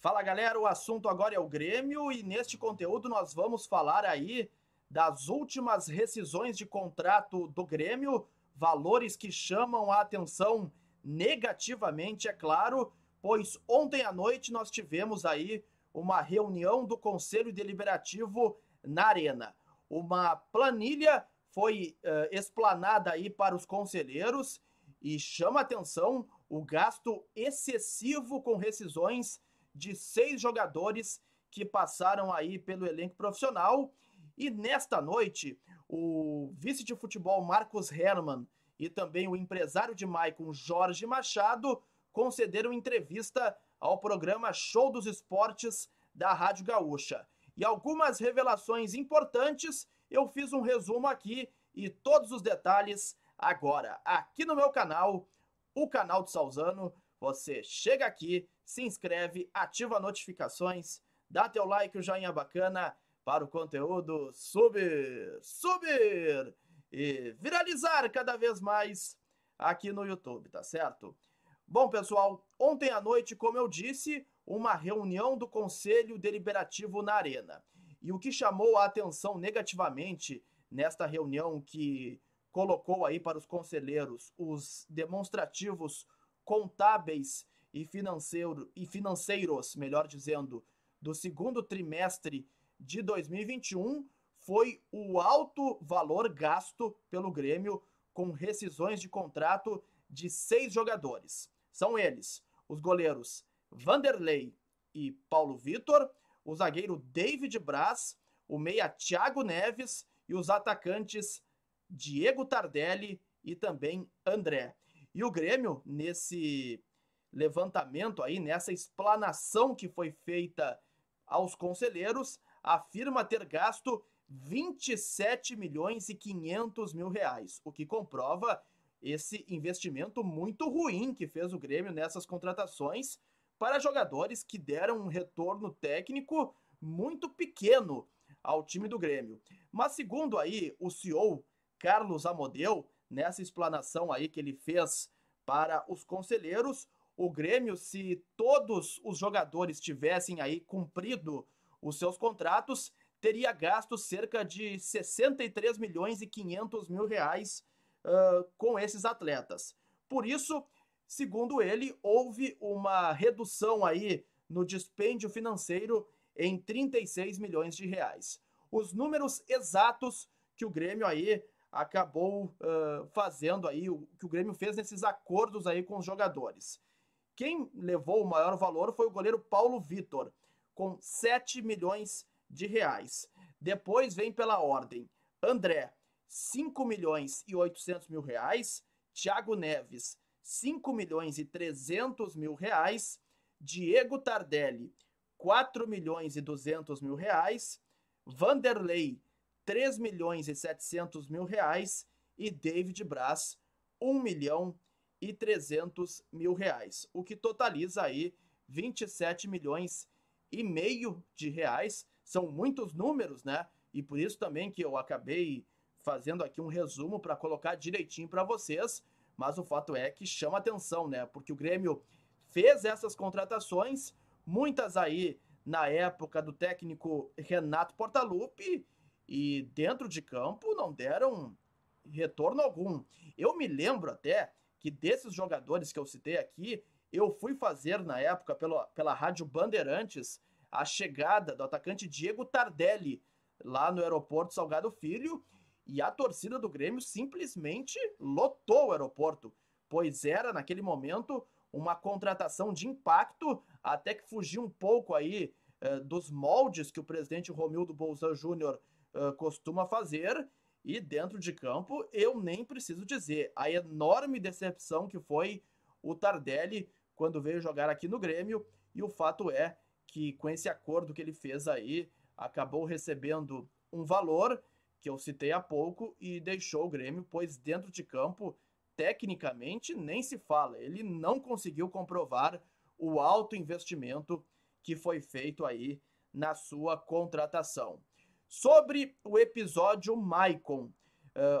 Fala galera, o assunto agora é o Grêmio e neste conteúdo nós vamos falar aí das últimas rescisões de contrato do Grêmio, valores que chamam a atenção negativamente, é claro, pois ontem à noite nós tivemos aí uma reunião do Conselho Deliberativo na Arena. Uma planilha foi uh, explanada aí para os conselheiros e chama atenção o gasto excessivo com rescisões de seis jogadores que passaram aí pelo elenco profissional. E nesta noite, o vice de futebol Marcos Herman e também o empresário de Maicon Jorge Machado concederam entrevista ao programa Show dos Esportes da Rádio Gaúcha. E algumas revelações importantes, eu fiz um resumo aqui e todos os detalhes agora, aqui no meu canal, o canal do Salzano. Você chega aqui, se inscreve, ativa notificações, dá teu like, o joinha bacana para o conteúdo subir, subir e viralizar cada vez mais aqui no YouTube, tá certo? Bom, pessoal, ontem à noite, como eu disse, uma reunião do Conselho Deliberativo na Arena. E o que chamou a atenção negativamente nesta reunião que colocou aí para os conselheiros os demonstrativos contábeis e, financeiro, e financeiros, melhor dizendo, do segundo trimestre de 2021 foi o alto valor gasto pelo Grêmio com rescisões de contrato de seis jogadores. São eles os goleiros Vanderlei e Paulo Vitor, o zagueiro David Braz, o meia Thiago Neves e os atacantes Diego Tardelli e também André. E o Grêmio, nesse levantamento aí, nessa explanação que foi feita aos conselheiros, afirma ter gasto 27 milhões e 500 mil reais, o que comprova esse investimento muito ruim que fez o Grêmio nessas contratações para jogadores que deram um retorno técnico muito pequeno ao time do Grêmio. Mas segundo aí o CEO Carlos Amodeu, nessa explanação aí que ele fez para os conselheiros, o Grêmio, se todos os jogadores tivessem aí cumprido os seus contratos, teria gasto cerca de 63 milhões e 500 mil reais uh, com esses atletas. Por isso, segundo ele, houve uma redução aí no dispêndio financeiro em 36 milhões de reais. Os números exatos que o Grêmio aí acabou uh, fazendo aí o que o Grêmio fez nesses acordos aí com os jogadores. Quem levou o maior valor foi o goleiro Paulo Vitor, com 7 milhões de reais. Depois vem pela ordem André, 5 milhões e 800 mil reais. Thiago Neves, 5 milhões e 300 mil reais. Diego Tardelli, 4 milhões e 200 mil reais. Vanderlei, 3 milhões e 700 mil reais e David Braz 1 milhão e 300 mil reais, o que totaliza aí 27 milhões e meio de reais. São muitos números, né? E por isso também que eu acabei fazendo aqui um resumo para colocar direitinho para vocês, mas o fato é que chama atenção, né? Porque o Grêmio fez essas contratações, muitas aí na época do técnico Renato Portaluppi, e dentro de campo não deram retorno algum. Eu me lembro até que desses jogadores que eu citei aqui, eu fui fazer na época pela, pela Rádio Bandeirantes a chegada do atacante Diego Tardelli lá no aeroporto Salgado Filho e a torcida do Grêmio simplesmente lotou o aeroporto, pois era naquele momento uma contratação de impacto, até que fugiu um pouco aí eh, dos moldes que o presidente Romildo Bolsa Júnior ah, costuma fazer. E dentro de campo, eu nem preciso dizer. A enorme decepção que foi o Tardelli quando veio jogar aqui no Grêmio. E o fato é que, com esse acordo que ele fez aí, acabou recebendo um valor que eu citei há pouco e deixou o Grêmio, pois dentro de campo, tecnicamente, nem se fala. Ele não conseguiu comprovar o alto investimento que foi feito aí na sua contratação sobre o episódio Maicon. Uh,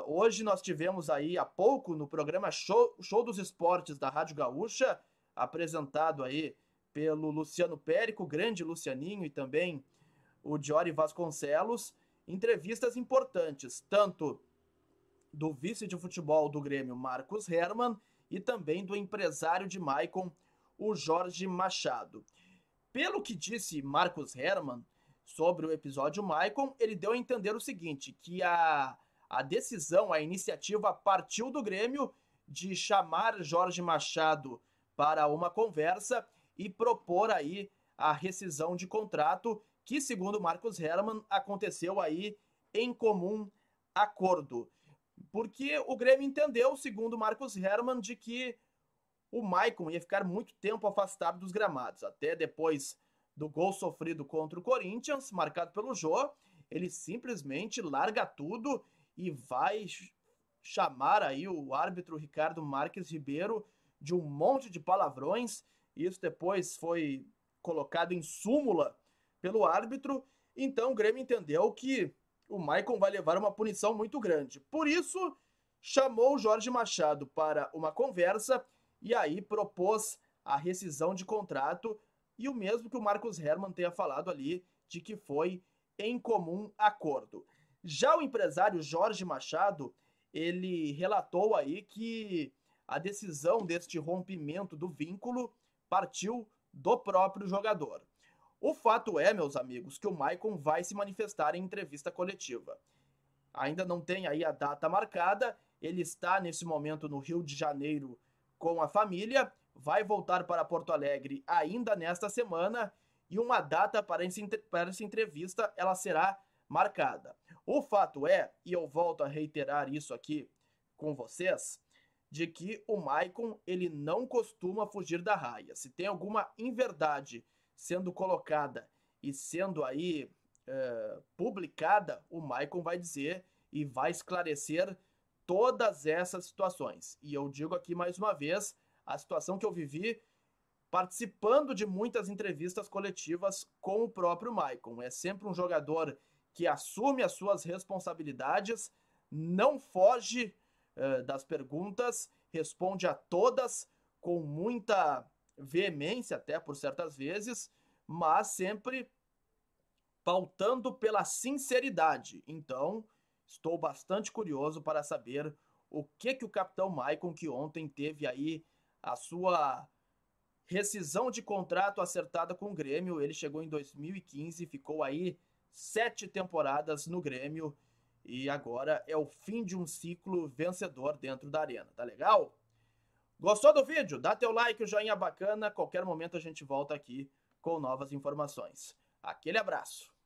hoje nós tivemos aí há pouco no programa Show, Show dos Esportes da Rádio Gaúcha, apresentado aí pelo Luciano Périco, grande Lucianinho e também o Diori Vasconcelos, entrevistas importantes, tanto do vice de futebol do Grêmio, Marcos Herman, e também do empresário de Maicon, o Jorge Machado. Pelo que disse Marcos Herman, sobre o episódio Maicon, ele deu a entender o seguinte: que a, a decisão, a iniciativa partiu do Grêmio de chamar Jorge Machado para uma conversa e propor aí a rescisão de contrato, que, segundo Marcos Herman, aconteceu aí em comum acordo. Porque o Grêmio entendeu, segundo Marcos Herman, de que o Maicon ia ficar muito tempo afastado dos gramados. Até depois do gol sofrido contra o Corinthians, marcado pelo Jô, ele simplesmente larga tudo e vai chamar aí o árbitro Ricardo Marques Ribeiro de um monte de palavrões. Isso depois foi colocado em súmula pelo árbitro. Então o Grêmio entendeu que o Maicon vai levar uma punição muito grande. Por isso, chamou o Jorge Machado para uma conversa e aí propôs a rescisão de contrato e o mesmo que o Marcos Herman tenha falado ali de que foi em comum acordo. Já o empresário Jorge Machado, ele relatou aí que a decisão deste rompimento do vínculo partiu do próprio jogador. O fato é, meus amigos, que o Maicon vai se manifestar em entrevista coletiva. Ainda não tem aí a data marcada, ele está nesse momento no Rio de Janeiro com a família, vai voltar para Porto Alegre ainda nesta semana e uma data para essa entrevista ela será marcada. O fato é, e eu volto a reiterar isso aqui com vocês, de que o Maicon ele não costuma fugir da raia. Se tem alguma inverdade sendo colocada e sendo aí é, publicada, o Maicon vai dizer e vai esclarecer todas essas situações. E eu digo aqui mais uma vez, a situação que eu vivi participando de muitas entrevistas coletivas com o próprio Maicon. É sempre um jogador que assume as suas responsabilidades, não foge uh, das perguntas, responde a todas com muita veemência, até por certas vezes, mas sempre pautando pela sinceridade. Então, estou bastante curioso para saber o que que o capitão Maicon, que ontem teve aí a sua rescisão de contrato acertada com o Grêmio. Ele chegou em 2015, ficou aí sete temporadas no Grêmio e agora é o fim de um ciclo vencedor dentro da arena, tá legal? Gostou do vídeo? Dá teu like, o joinha bacana. Qualquer momento a gente volta aqui com novas informações. Aquele abraço.